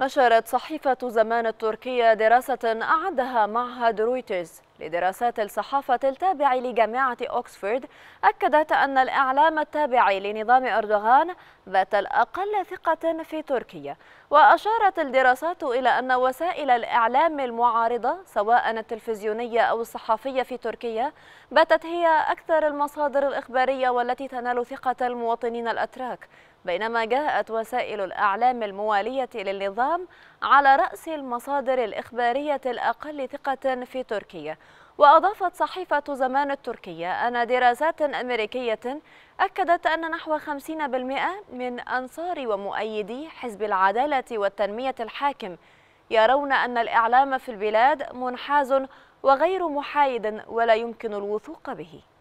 نشرت صحيفة زمان التركية دراسة أعدها معهد رويترز لدراسات الصحافة التابع لجامعة أوكسفورد أكدت أن الإعلام التابع لنظام أردوغان ذات الأقل ثقة في تركيا وأشارت الدراسات إلى أن وسائل الإعلام المعارضة سواء التلفزيونية أو الصحفية في تركيا باتت هي أكثر المصادر الإخبارية والتي تنال ثقة المواطنين الأتراك بينما جاءت وسائل الأعلام الموالية للنظام على رأس المصادر الإخبارية الأقل ثقة في تركيا وأضافت صحيفة زمان التركية أن دراسات أمريكية أكدت أن نحو 50% من أنصار ومؤيدي حزب العدالة والتنمية الحاكم يرون أن الإعلام في البلاد منحاز وغير محايد ولا يمكن الوثوق به